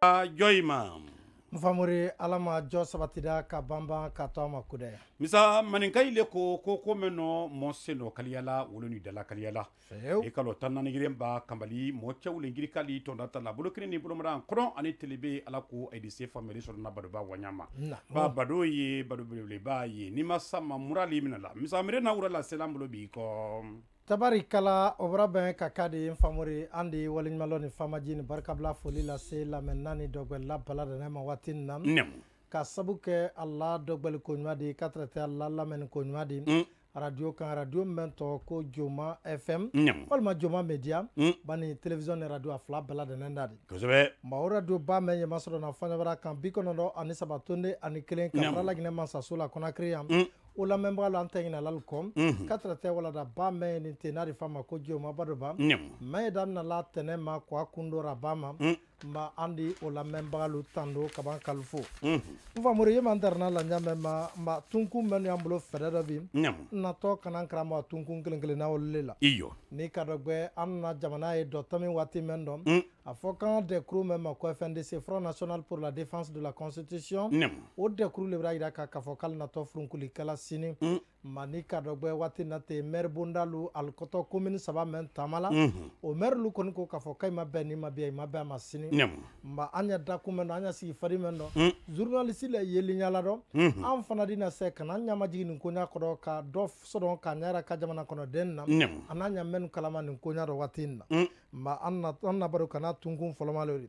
jɔ i alama nfamori ala ma jɔ ka banban ka to a ma kudɛ misa maninkayi le ko ko ko mɛn nɔ mɔsen nɔ kaliyala wolo ni dala kaliyala i ka lɔ tan nani ba kanbali mɔɔ cɛw le giri kali tɔnda ta la bolo kelen ni bolomara kɔnɔ ani telebe ala ko edise fameri sɔrɔna badoba waɲa ma ba bado ye bado belebeleba ye n'i ma murali minala misa mire na wura la selan bolo b'i kɔ tabarikala o bɔra bɛn ka ka n famori an de ye waleɲumanlɔ ni faamaji ni barikabila foli lase lamɛn naani dɔgɔlila bala da ma waati nin na ka sabu kɛ ala dɔgɔli koɲuman di ka tɛrɛtɛ ala lamɛnni koɲuman di mm. radio kan radio min tɔ ko joma fm walima joma media mm. bani televisiyɔn ni radio a fila bɛɛ ladɛnɛ da de kosɛbɛ ma o radio ba mɛn ɲɛma sɔrɔ na fɔɲɛbara kan bi kɔnɔdɔ ani saba tonde ani kelen ka fara laginɛ masaso la kɔnakiri yan mm o lamɛnbaga la an tɛ ɲina lalikɔm mhm. katara tɛ walada ba mɛn ni te n'a de fa ma ko jiyo ba badoba mɛn ye damina la tɛnɛ ma ko a kun dora ba ma ma mm. an di o lamɛnbaga lu tando do ka ban kalifo n mhm. famori ye ma n tarana la ɲamɛ ma ma tunkun mɛnu y'an bolo fɛɛrɛ dɔ bi natɔ kana n karamɔgɔ tunkun kelen kelen na wolole iyo n'i Anna anna an jamana ye dɔtɔmin waati min mm. de mm. a fndc front national pour la défense de la constitution o dɛkuru le bras yira ka k'a fɔ k'ale mani ka dɔgbɛ waati na ten mɛri bondalu alikɔtɔ komini saba mɛn tama mhm. o o lu kɔni ko k'a fɔ k'a ma bɛn ni ma biya i ma bɛn a ma sini nba an yɛ da kun mɛn dɔn an y'a sigi fari mɛn dɔn mm. zurunalisi la yeli ɲala dɔn mhm. an fana di na sɛ ka na an ɲamajigi nin koɲa kɔrɔ ka dɔ sɔrɔ ka ɲa ka jamana kɔnɔ den na an n'a ɲa mɛnnu kalama nin koɲa dɔ waati in na ma an mhm. na kana tunkun fɔlɔma de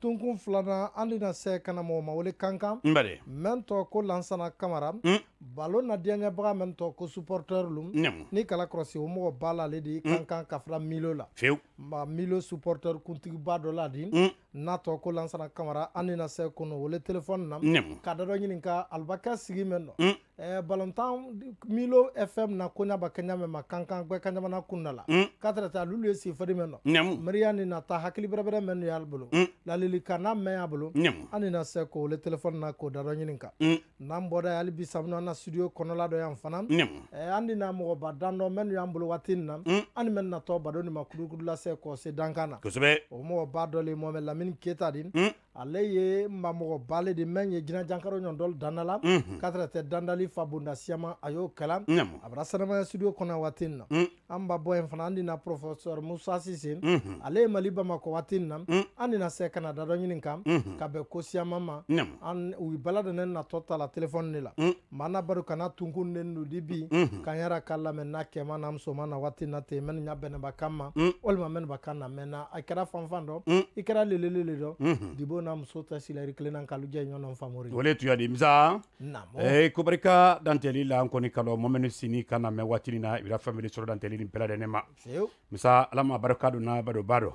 tunkun filanan an dina sɛ kana mɔgɔ ma wele kan kan mɛn tɔ ko lansana kamara mm. balo na diyaɲɛbaga mɛn tɔ ko supporter lu ni kala kɔrɔsi o mɔgɔ ba la ale de ye mm. ka fila milo la ma milo supporter kuntigiba dɔ la di mm. n'a tɔ ko lansana kamara an dina sɛ kɔnɔ wele telefɔni na ka dadɔ ɲininka alibakɛ sigi mɛn nɔ Eh, balontan milo fm na koɲaba kɛɲamɛ ma kankan gwɛ kanjamana kunda la mm. katrata lulu si e sifari mɛn nɔ mariya ni nata hakili bɛrɛbɛrɛ mɛn nu y'al bolo mm. lalilika n'a mɛn y'a bolo ani na sɛ k'o le telefɔni na k'o dadɔ ɲini kan mm. n'an bɔda hali bi samina na studio kɔnɔla dɔ yan fana eh, an ni na mɔgɔba dan dɔ y'an bolo watin nin na mm. ani men natɔ bado ni ma kudukudu lase kɔ se dankan na o mɔgɔba dɔ le mɔmɛ lamini keta di mm ale ye mamɔgɔba bale de mɛn ye jina jankaro danda la ka tɛrɛ tɛ dandali fabunda siyama a y'o kɛla a bara sanamaya studio kɔnɔ waati na an babɔ fana an dina professeur moussa sise mm -hmm. ale ye mali bamako waati mhm. na mm -hmm. an dina se tota mhm. kana da dɔ ɲini mm -hmm. ka bɛn kosiyama ma an u baladɛnɛ natɔ ta la telefɔni de la ma na kana tunkun den do di mhm. bi kan yɛrɛ ka lamɛn n'a kɛma n'a musoma na waati na ten mɛni ɲa bɛnɛba kan ma walima mɛnɛba kan na mɛnna a kɛra fanfan dɔ i kɛra lelelele dɔ dibo n'a muso tɛ silɛri kelen na kalu jɛ ɲɔgɔn famori wale tuya di misa eh, kobarika dantɛli la an kɔni sini kan na mɛn na i bɛna fɛn min nin bɛɛ lajɛlen ma musa ala ma barika do n'a bado bado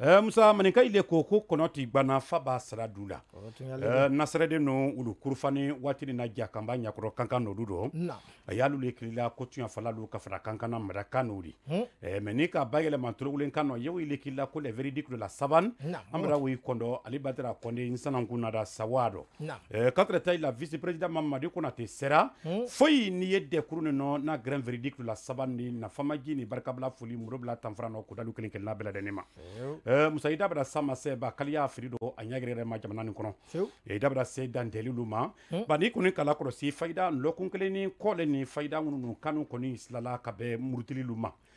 eh, musa maninka ile ko ko kɔnɔ ti gbanna fa b'a sara du la ɛɛ oh, nasɛrɛden eh, no olu kurufani waati ni na ja kanba ɲakɔrɔ kankan no n'olu don a eh, y'alu le kirila ko fala lu ka fara kankana mara kan n'o de ɛɛ mɛ n'i ka bayɛlɛma tolokulen kan nɔ yewu ile kirila ko la véridique de la savane an bɛra woyi kɔndɔ ale batara kɔnde n sanankun na da sawa dɔ ɛɛ eh, katrɛta la vice president mamadi te sera hmm. foyi n'i ye dɛkuru nin nɔ na grand veridik de la savane ni nafama jini nin barikabila foli muru bila tanfara nɔ kodalu kelen kelenna bɛɛ lajɛlen ma eh, musa i dabira sama sɛba kali y'a fili don a ɲagɛrɛ yɛrɛ ma jamana nin kɔnɔ eh, i dabira se dantɛlilu ma eh. ba n'i kɔni kala kɔlɔsi fayida lɔkun kelen ni kɔɔlɛ ni fayida minnu kanu kɔni silala ka bɛn murutililu ma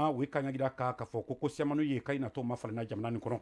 ma wikanyagira ka k'a fɔ ko ko siyamanu ye ka ina to ma na jamana kɔnɔ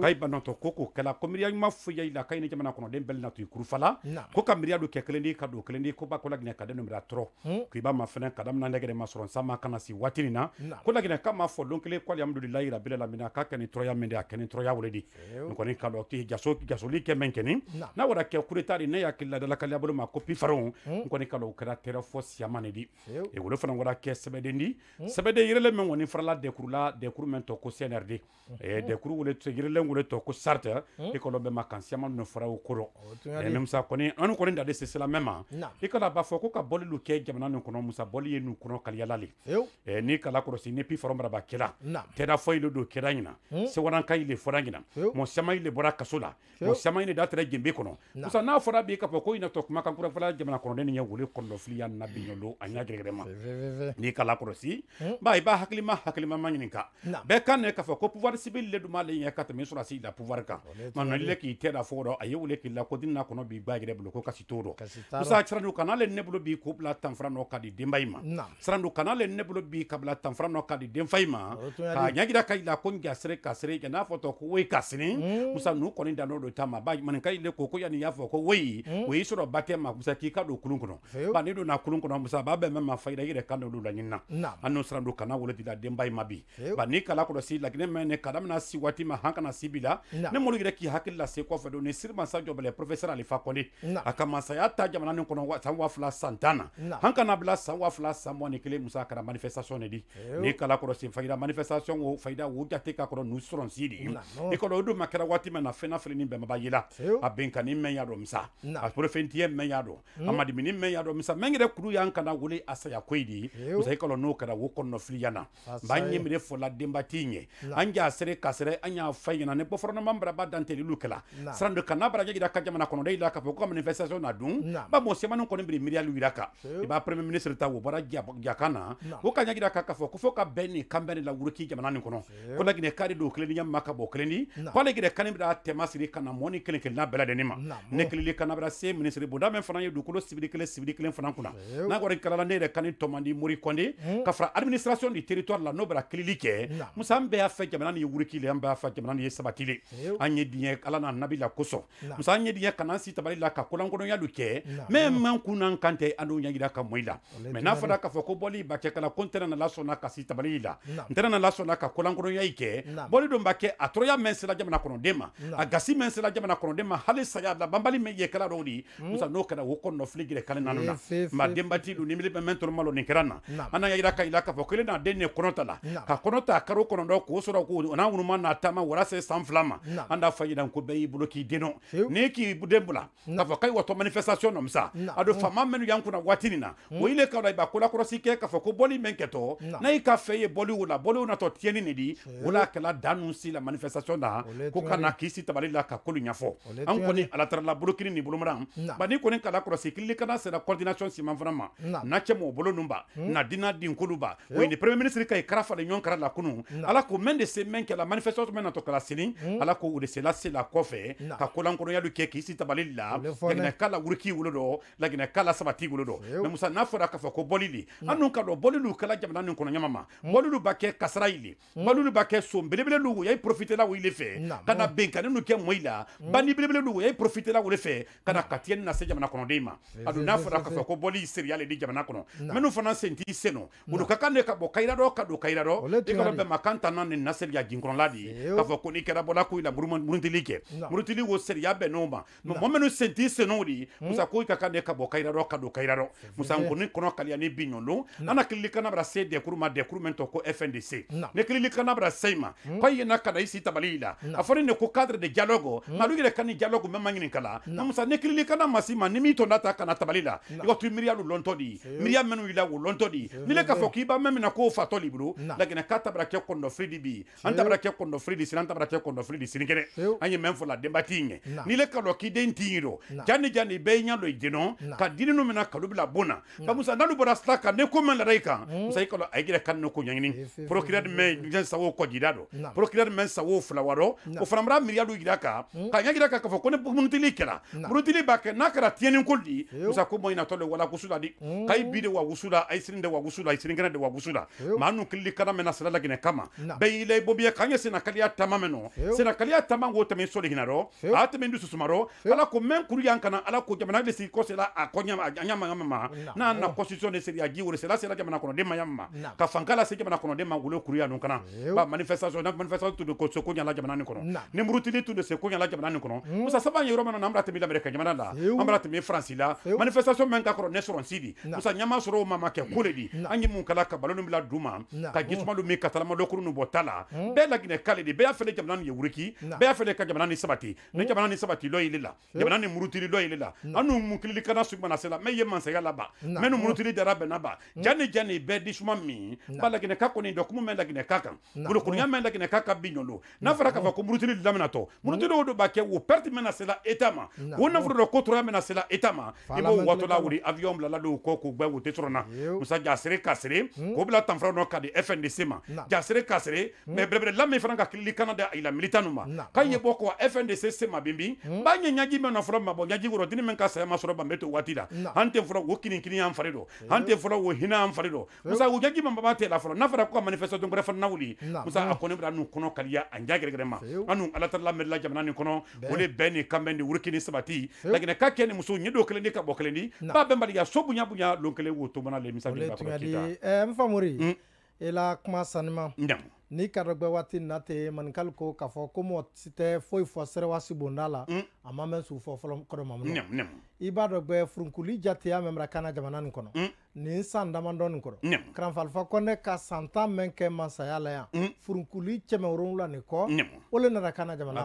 ka i banatɔ ko k'o kɛla ko miiriya ya ila la ka jamana kono bɛɛ lena to i kurufala ko ka miiriya do kɛ kelen di ka don kelen di ko ba ko laginɛ ka den nomira tɔrɔ hmm. k'i ba ma ka damina nɛgɛdɛ ma sɔrɔ nsama kana si watini na kola gina kama ma fɔ don kelen ko alhamdulilahi rabila lamina k'a kɛ ni tɔrɔya min de a kɛ ni tɔrɔya wele di n kɔni ka dɔ k'i jaso li kɛ mɛn kɛni n'a wara kɛ kureta di ne hakili la dalakaliya bolo ma ko pifarinw hmm. n kɔni ka dɔ o kɛra tɛrɛ fɔ siyama ne di ekolo fana wara kɛ sɛbɛden di hmm. sɛbɛden yirelen an kɔni farala dɛkuru la dɛkuru min tɔ ko cnrd eh, dɛkuru wele yirilen wele tɔ ko sarte i kɔnɔ bɛ ma kan siyama nu fara o korɔ nimisa eh, kɔni an kɔni dade sesela mɛn ma i kana b'a fɔ ko ka bɔlilu kɛ jamana nin kɔnɔ musa bɔli ye n'u kɔnɔ kaliyala le eh, ni kala kɔrɔsi ni pi maraba kɛla kɛda fɔyi le don kɛda ɲina sewaran ka fɔra ɲina mɔ samayi le bɔra kaso la mɔ samayi le da jenbe kɔnɔ musa n'a fɔra bi k'a fɔ ko ɲinatɔ kuma kan kurafɔla jamana kɔnɔden nin ye wele kɔlɔlɔfili ya nabi ɲolo a ɲa gɛrɛgɛrɛ ma n'i kala kɔrɔsi ba i b'a hakili hakilima hakilima ma ɲininka bɛɛ kan ne k'a fɔ ko pouvoir civil le duma le ɲɛ ka tɛmɛ sɔrɔsi la pouvoir kan manuel le k'i tɛ da fo dɔ a ye wele k'i la ko dina kɔnɔ b'i ba yɛrɛ bolo ko kasi t'o dɔ musa sirandu kana n'ale ne bolo b'i ko bila tanfara nɔ ka di denba in ma sirandu kana n'ale ne bolo b'i ka bila tanfara nɔ ka di denfa in ma k'a ɲɛjira ka yira ko nja sere ka sere kɛ n'a fɔtɔ ko woyi ka sini musa nu kɔni dan n'o don ta ma ba maninka yi le ko ko yanni i y'a fɔ ko woyi o y'i sɔrɔ ba tɛ ma musa k'i ka don kulun kɔnɔ ba n'i donna kulun kɔnɔ musa b'a bɛn mɛn ma fayida i yɛrɛ kan n'olu laɲini na an n'o siradu kan wolo di ka denba i ma bi bari n'i kala kɔlɔsi laginɛ mɛn ne kada mina si waati ma han kana si bi la ne molu yɛrɛ k'i hakili lase kɔfɛ don ni siri masa jɔbɛlɛ profɛsɛr alifa kɔnde a ka masaya ta jamana nin kɔnɔ san wa fila san tan na han kana bila san wa fila san mɔni kelen musa kɛra manifestation ne di n'i kala kɔlɔsi fayida manifestation o fayida o jate ka kɔrɔ nu sɔrɔnsi de ye i kɔrɔ o don ma kɛra waati min na fɛn na fili ni bɛnbaba yela a bɛnkani mɛn ya dɔn misa a porofɛntiyɛ mɛn ya dɔn a madimini mɛn ya dɔn misa mɛn yɛrɛ kuru y'an kana wele a saya koyi de ye musa i kɔrɔ n'o kɛra o kɔnɔnɔfili yan na ba ɲɛ minɛ fɔla denba t'i ɲɛ an k'a sere ka sere an y'a fɔ ɲɛna ni gouvernement ba dante lilu kɛla siran de kan n'a bara jɛgira ka jamana kɔnɔ da yira k'a fɔ ko ka manifestation na dun ba mɔ semani kɔni biri miiriyali yira kan i e b'a premier ministre ta o bɔra jakan na o ka ɲɛgira ka k'a fɔ ko fo ka bɛn nin kanbɛn de lawuru k'i jamana nin kɔnɔ ko laginɛ kari do kelen ni ɲɛma ka bɔ kelen di k'ale gɛrɛ kani bɛra tɛma siri ka na mɔni kelen kelenna bɛɛ lajɛlen ma ne keleli kana bɛra se ministre bonda min fana ye dugukolo sibiri kelen sibiri kelen fana kunna n'a kɔni kalala ne yɛrɛ kani tɔ man hmm. di mori kɔnde ka fara administration de teri territoire la nobra clilique musa an bɛɛ y'a fɛ jamana ni ye wuriki le an bɛɛ y'a fɛ jamana ni ye sabati le an ye diɲɛ ala n'a nabi la kosɔn musa an ye diɲɛ kan'an si tabali la ka kolankɔnɔyaliw kɛ mɛ man kun n'an kan tɛ an n'o ɲɛyira ka mɔ i la mɛ n'a fɔra k'a fɔ ko bɔli bacɛkala ko n tɛna nala sɔnna ka si tabali la n tɛna nala sɔnna ka kolankɔnɔyayi kɛ bɔli don b'a kɛ a tɔɔrɔya mɛn sera jamana kɔnɔden ma a gasi mɛn sera jamana kɔnɔden ma hali saya la banbali mɛn ye kɛra dɔw de musa n'o kɛra o kɔnɔnɔfili gɛrɛ kale nanu na ma denbati don nimili bɛ mɛn tɔrɔma malo nin kɛra na an n'a yira ka yira k'a fɔ kelen n'a den ne kɔnɔta la ka kɔnɔta karo kɔnɔdɔ k'o sɔrɔ ko n'a wuluma n'a taama walasa san fila ma an t'a fɔ ɲinan ko bɛɛ y'i bolo k'i den n'i k'i den bila k'a fɔ k'a wɔtɔ manifestation nɔmisa a don faama minnu y'an kunna waati nin na o ile ka la i b'a kolakɔrɔsi kɛ k'a fɔ ko bɔli min kɛtɔ n'a y'i ka fɛ ye bɔliw la bɔliw natɔ tiɲɛni nin di o la kɛla dan ninnu si la manifestation na ko ka na k'i si tabali la ka kolo ɲɛfɔ an kɔni alatarala bolokiri nin bolomara ba n'i kɔni kala kɔlɔsi kilikana sera coordination siman fana ma na cɛ mɔgɔ bolo ninnu ba hmm. na dina dinkolu ba o ye ni premier ministre ka ye kara fala ɲɔgɔn kara la kunu ala ko mɛn de se mɛn kɛla manifestation mɛn natɔ kala sini hmm. ala ko o de se lase la kɔfɛ ka kolankolonyaliw kɛ k'i si tabali la laginɛka hmm. hmm. la wuriki wolo dɔ laginɛka la sabati wolo dɔ mɛ musa n'a fɔra k'a fɔ ko bɔli le an dun ka dɔn bɔlilu kɛla jamana nin kɔnɔ ɲama ma bɔlilu b'a kɛ kasara yi le bɔlilu b'a kɛ son belebele lu ya i profitela o ile fɛ ka na benkani nu kɛ mɔyi la bandi belebele lu ya i profitela o le fɛ ka na katiyɛ ni na se jamana kɔnɔden ma a dun n'a fɔra k'a fɔ ko bɔli seriya le di jamana kɔnɔ minnu fana sen t'i sen nɔ ka kan de ka bɔ kayira dɔ ka don kairarɔ i ka dɔ bɛn hmm? ma kan tanna ni na seriya jinkɔrɔla de ye k'a fɔ ko n'i kɛra bɔla ko i la murutili kɛ murutili wo seriya bɛn n'o ma mɛ mɔgɔ minnu sen t'i sen'o de ye musa ko i ka kan de ka bɔ kairarɔ ka don kairarɔ musa nkoni kɔnɔ kaliya ni bi ɲɔndon ana kilili kana bara se dɛkuru ma dɛkuru min tɔ ko fndc ne kilili kana bara se ma ko ye na hmm? kana i si tabali la a fɔra ne ko cadre de dialogue nka hmm? olu yɛrɛ ka ni dialogue mɛ ma ɲini kala na musa ne kilili kana masi ma ni min tɔnda ta kana tabali la i ka to miiriya lu lɔntɔ de ye miiriya minnu y'i la o lɔntɔ de ye ni ne k'a fɔ k'i ba mɛn min na k'o fatɔ de bali bolo lakina k'a ta bara kɛ kɔndɔfili bi an ta bara kɛ kɔndɔfili di sini an ta bara kɛ kɔndɔfili di sini kɛnɛ an ye mɛn n'i le ka k'i den t'i jani jani bɛɛ ɲa dɔ i ka dini nu mina kalu bila bon ka musa n'alu bɔra sira kan ne ko mɛn lada musa i kalɔ a kan ne ko ɲaɲini procureur mɛn jɛn sago kɔjida dɔ procureur mɛn sago filawa dɔ o fana bara miiriya du yira ka ɲa yira kan k'a fɔ ko ni murutili kɛra murutili b'a kɛ n'a kɛra tiɲɛni ko di musa ko mɔ ɲinatɔ le wala kusu di k'a yi wa wusu la de wa wusu la a de wa wusu la manu kili kana mena na sira laginɛ kama bɛɛ y'i la i bobiya sina kali ya tama mɛn nɔ senakaliya tama k'o tɛmɛ i sɔli hinɛ rɔ a tɛmɛ du susuma ala ko mɛn kuru yan kana ala ko jamana de sigi kɔsela a kɔɲa a ɲama ma n'a na constitution oh. de seria a ji sela sela sera jamana kɔnɔden ma yan ma ka fanka la se jamana kɔnɔden ma wolo kuru yan nu kana ba manifestation na manifestation tun de ko se ko ɲala jamana nin kɔnɔ nimurutili tun de se ko ɲala jamana nin kɔnɔ hmm. musa saban yero yɔrɔ min na n'an bɛna tɛmɛ lamɛrɛkɛ jamana la an bɛna france la manifestation min ka kɔrɔ ne sɔrɔ n di musa nyama soro mama ma kule di an ye mun kala ka balo nin bila duguma kan ka jisumalu min ka lokuru nu bɔ ta la hmm. bɛɛ laginɛ kale de bɛɛ y'a fɛlɛ jamana ni ye wuriki bɛɛ y'a fɛlɛ ka jamana ni sabati ni hmm. jamana ni sabati lɔ yele la hmm. jamana ni murutili lɔ yele la an n'u mun kana su mana mɛ ye mansaya laba mɛ nu murutili dara bɛnna ba jan ni bɛɛ disuma min ba laginɛ ka kɔni dɔkumu mɛn laginɛ ka kan bolokoniya mɛn laginɛ ka ka bin jɔn n'a fɔra k'a fɔ ko murutili laminatɔ murutili o do b'a kɛ o pɛriti mɛna se eta ma o nafolo dɔ ko tora mɛna se eta ma i b'o watɔla wuli aviyɔn bilala don kɔ k'u gbɛ o tɛ sɔrɔ na musaja sere ka sere k'o bila tanfara nɔ kɔnɔ ka di fndc ma jasere kasere mɛ bɛrɛbɛrɛ lamɛn fana ka kilili kana ila militanu ma ka ye bɔ kɔ fndc se ma binbi hmm. b'a ɲɛ ɲaji mɛn nafɔlɔ ma ɲaji kɔrɔ dini min ka saya ma sɔrɔ banbe to waati la an tɛ fɔlɔ o kinikini y'an fari dɔ an tɛ fɔlɔ o hinɛ y'an fari dɔ musa hmm. o ɲaji ma baba tɛ fɔlɔ n'a fɔra ko ka manifestation wɛrɛ fana wuli musa a kɔni bɛra n'u kɔnɔ kaliya a ja gɛrɛgɛrɛ ma anu ala ta lamɛrila jamana nin kɔnɔ o de bɛn ni kanbɛn ni wuruki sabati laginɛ ka kɛ ni muso ɲɛ do kelen di ka bɔ kelen di b'a bɛnbaliya so bonya bonya lon kelen wo tomana le misali ba ila kuma sanima ni kadɔgbɛ waati na te manikali ko k'a fɔ ko mɔgɔ si tɛ foyi fɔ sɛrɛwasi bonda la mm. a ma mɛn su fɔ fɔlɔ kɔrɔ mamu i b'a dɔn gbɛ furunkuli jateya mɛn bara kana jamana nin kɔnɔ nin san daman dɔɔni kɔrɔ karanfalifa kɔnɛ ka san tan mɛn kɛ masaya la yan mm. furunkuli cɛmɛ wolonwula nin kɔ o le nana kana jamana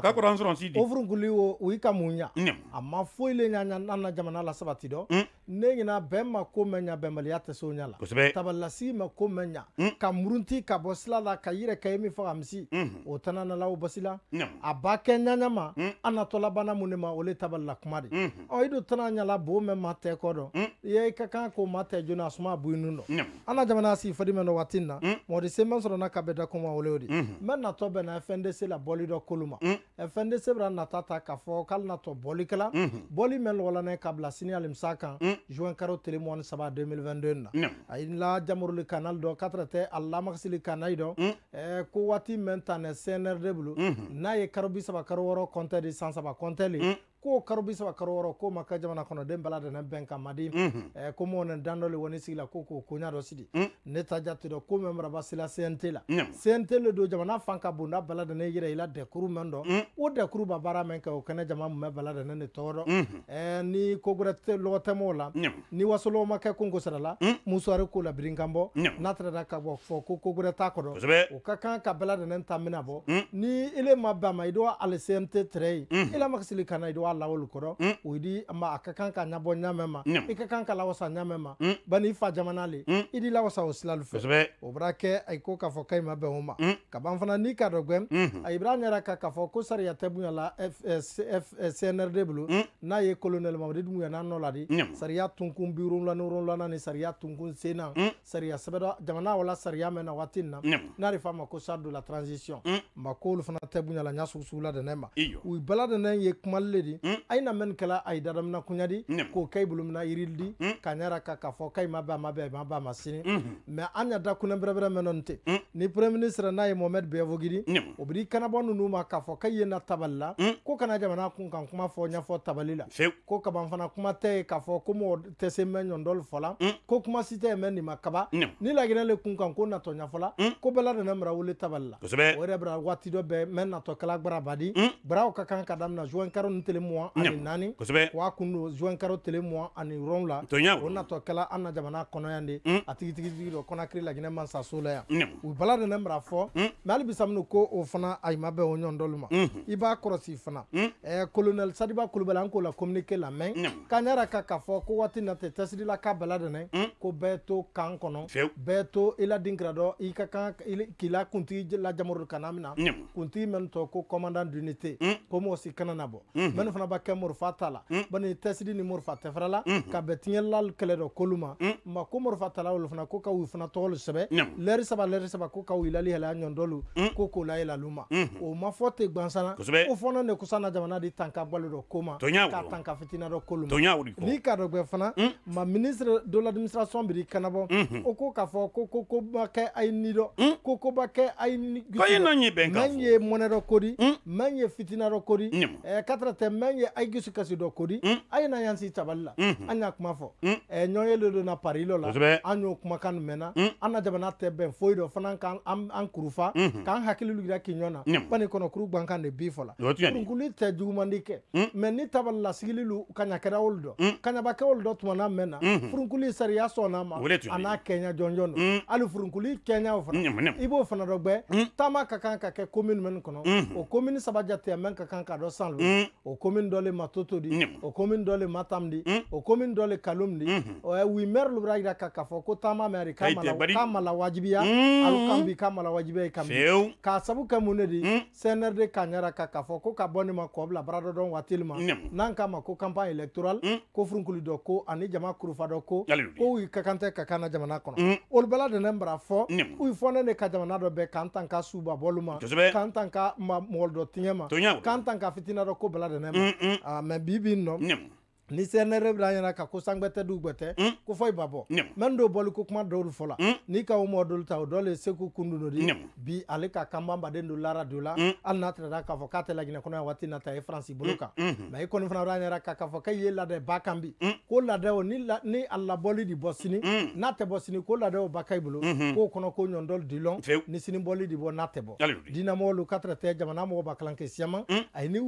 o furunkuli o u yi ka mun ɲa a ma foyi le ɲa an na jamana la sabati dɔ mm. ne ɲina bɛn ma ko mɛn ɲa bɛnbaliya tɛ se o ɲa la tabalilasi ma ko mɛn ɲa ka murunti ka bɔ sila la ka yɛrɛ kɛ mm-hmm. mm. mm-hmm. mm. ye min fɔ ka misi o tana nala o bɔsi la a b'a kɛ ɲaɲa ma an natɔla mun de ma o le tabalila kuma de ɔ i do tana ɲala bo mɛn ma tɛ kɔ dɔn i ka kan k'o ma tɛ joona na asoma abuinu no ana jamana asi ifɔdi mɛ no wati mm. na mɔdi se mɛ sɔrɔ na ka bɛ da kuma wale o de mɛ bɛ na fɛn se la bɔli dɔ kolo ma mm. fɛn se bɛ na ta ta k'a fɔ k'ale natɔ bɔli kɛla bɔli mɛ lɔgɔla n'a ye mm-hmm. k'a bila sini alimisa kan mm. juin karo tele mɔni saba deux na a yi la jamuruli dɔ katara tɛ a lamakasili kanayi dɔ eh, ko waati mɛ ta ne cnr de bolo mm-hmm. n'a ye karo bi saba karo wɔɔrɔ kɔntɛ de san saba kɔntɛ de ko karobisa karo karoro ko maka jamana kɔnɔ den bala dana bɛn kan madi mhm. eh, mm ko mo nin dan dɔ le woni sigila ko ko koɲa dɔ sidi ne ta jate dɔ ko mɛn maraba sila cnt la cnt le do jamana fan ka bon da bala dana yira ila dɛkuru mɛn dɔ mm. o dɛkuru ba baara mɛn kɛ o kɛnɛ jama mɛ bala dana ne tɔgɔ dɔ mm -hmm. eh, ni kogwɛrɛ lɔgɔ tɛmɛw la mm. ni wasolɔgɔ ma kɛ konko sira la musuwari ko la birinkan bɔ mm. n'a tɛrɛda ka bɔ fɔ ko kogwɛrɛ t'a kɔdɔ o ka kan ka bala dana ta mina bɔ mm. ni ile ma bama i do ale cmt tɛrɛ ye mm. ila makasili kana i do b'a lawale kɔrɔ o di ma a ka kan ka ɲabɔ ɲamɛ ma i ka kan ka lawasa ɲamɛ ma bani i fa jamana le mm. i di lawasa o silalu fɛ o bara kɛ a ko k'a fɔ kaɲi ma bɛn o ma ka ban fana n'i ka dɔ gwɛn a ibra ɲɛra ka k'a fɔ ko sariya tɛ bonya la cnrd bolo mm. mhm. mm. n'a ye kolonɛl mamadi dun ɲana nɔ la de sariya tunkun bi wolonwulana ni sariya tunkun senna sariya sɛbɛdɔ jamana wala sariya mɛn waati na n'a de f'a ma ko sar de la transition ma ko olu fana tɛ bonya la ɲa sugu sugu dɛnɛ ma u bala dɛnɛ ye kumali le di Hmm? aina men kala ay daram na kunyadi ko kay bulum na irildi hmm? kanyara ka ka fo kay maba maba maba masini mhm. me anya da kunan brebere menonte hmm? ni premier ministre na ye mohammed bevogidi obri kana bonu numa ka fo kay na taballa ko kana jamana kun kan kuma fo nya fo tabalila ko ka ban fana kuma te ka fo ko mo te se men nyondol fola ko kuma site men ni makaba ni la lagina le kun kan ko na to nya fola ko bela na mra wole taballa o bra wati do be men na to kala gbara badi bra ka kan ka dam na juan karon tele mugan mm. la yan mm. kana min kuntigi mɛn tɔ ko commandant d'unité mm. ko mɔgɔ si kana na bɔ mɛnu fana fana ba kɛ morifa ta la mm. bani tɛsidi ni morifa tɛfɛrɛ la mm. ka bɛn tiɲɛlila kɛlɛ dɔ kolu ma mm. ma ko morifa tala olu fana ko ka u fana tɔgɔlu sɛbɛ lɛri saba lɛri saba ko ka u ilali hɛlɛya ɲɔndɔlu ko k'o layɛlalu ma mm-hmm. o ma fɔ te gwansana o fɔnɔ ne kusana jamana di tanka balo dɔ ko ma ka tanka fitina dɔ kolu ma n'i ka dɔ gwɛ fana ma ministre de l'administration biri kanabɔ mm-hmm. o ko k'a fɔ ko ko ko ba kɛ a ye ni dɔ ko ko ba kɛ a ye ni gisi dɔ man ye mɔnɛ dɔ kodi man ye fitina dɔ kodi ɛɛ katara tɛ man an ye aikisi kasi dɔ kori mm. an na yansi tabali mm-hmm. mm. e, mm. an mm-hmm. mm-hmm. y'a kuma fɔ ɲɔn ye le donna pari lɔ la an y'o kumakan nu mɛnna an na jamana tɛ bɛn foyi dɔ fana k'an kurufa k'an hakililu yira kiɲɔ na bani kɔnɔkuru gwankan de bi fɔla kurunkuli tɛ jugumandi kɛ mɛ ni tabali la lu kaɲakɛra olu dɔ kaɲabakɛ olu dɔ tumana mɛnna furunkuli sariya sɔnna ma a n'a kɛɲa jɔnjɔn do hali furunkuli kɛɲaw fana i b'o fana dɔ gbɛ taama ka kan ka kɛ komini mɛnu kɔnɔ o komini saba jateya mɛn ka kan ka dɔ san lo o komini commune dɔ le matoto di mm. o commune dɔ le matam di o commune dɔ le lu bra ka k'a fɔ ko taama mɛri k'a mala wajibiya mm. alu kan bi k'a wajibiya i e k'a sabu kɛ mun ne di cnrd ka k'a fɔ ka bɔ ma kɔ bila bara dɔ dɔn n'an k'a ko campagne électorale mm. ko furunkuli dɔ ko ani jama kurufa dɔ ko ko u ka kan tɛ ka kan na jamana kɔnɔ olu bɛɛ la dɛnɛ bara fɔ ne ka jamana dɔ bɛɛ k'an tan ka suba bɔlu ma ka mɔgɔ dɔ tiɲɛ ma ka fitina dɔ ko bɛɛ la dɛnɛ Uh mm, mm. ah, ama biribi no ni cnr bila an ɲɛna ka ko sangbɛtɛ du gbɛtɛ hmm? ko fɔ i ba bɔ mɛn do bɔli ko kuma dɔw fɔla hmm? n'i ka o mɔ dɔlu ta o dɔ le segu kundu no bi ale ka kanban baden do la radio la hali hmm? n'a tɛrɛda k'a e fɔ e k'a tɛ laginɛ kɔnɔ yan waati nata ye faransi bolo kan mɛ i kɔni fana b'a ɲɛna ka k'a fɔ k'a ye ladɛ ba kan bi ko ladɛ o ni ni a labɔli di bɔ sini n'a tɛ bɔ sini ko ladɛ o ba ka i bolo k'o kɔnɔ ko ɲɔndɔli ni sini bɔli di bɔ n'a tɛ bɔ dinamɔgɔlu ka tɛrɛtɛ jamana mɔgɔ ba kalan kɛ siyama ayi ni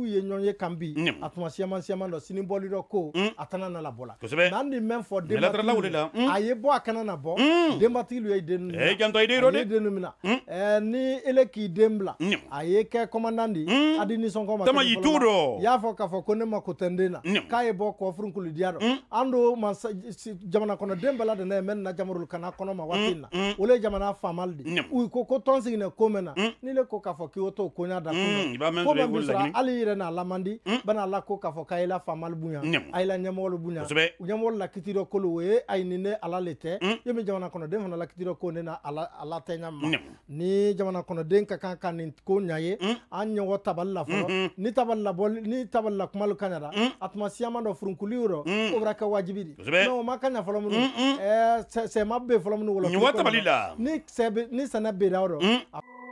sini bɔli dɔ Mm. Mm. a tɛna na labɔ la n'an de mɛn fɔ denbatigi ye mm. a ye bɔ a kana na bɔ denbatigi ye den ninnu na eh, a ye den ninnu na ni ele k'i den bila a ye kɛ kɔmandan de ye a di nisɔngɔ ma tama y'i t'o dɔn y'a fɔ k'a fɔ ko ne mako tɛ n den na k'a ye bɔ kɔfuru kuludiya dɔ an don masa jamana kɔnɔ den bɛɛ la de ne ye n nin na jamuruw kana kɔnɔ ma waati in na o le ye jamana faamali de ye u ko ko tɔn sigi ne ko mɛn na ni ne ko k'a fɔ k'i y'o to koɲa da ko ko mɛn bi sɔrɔ hali i yɛrɛ n'a lamandi bɛna la ko k'a fɔ k'a ye la faamali bonya ayila ɲɛmɔgɔ lo bonya u ɲɛmɔgɔ la kitiro ko lo o ye ayi ni ne ala le tɛ hmm? ye min jamana kɔnɔden fana la dɔ ko ne na ala ala tɛ ɲa ma ni jamana kɔnɔden ka kan ka nin ko ɲa ye hmm? an ɲɛgɔ tabali la fɔlɔ hmm, ni tabali la bɔ ni tabali la kuma lo ka ɲa a tuma siyama dɔ furunkuli yɔrɔ o bɛra kɛ wajibi de mɛ o ma ka ɲa fɔlɔ minnu ɛɛ sɛma bɛ fɔlɔ minnu wɔlɔ ni sɛnɛ bɛ da yɔrɔ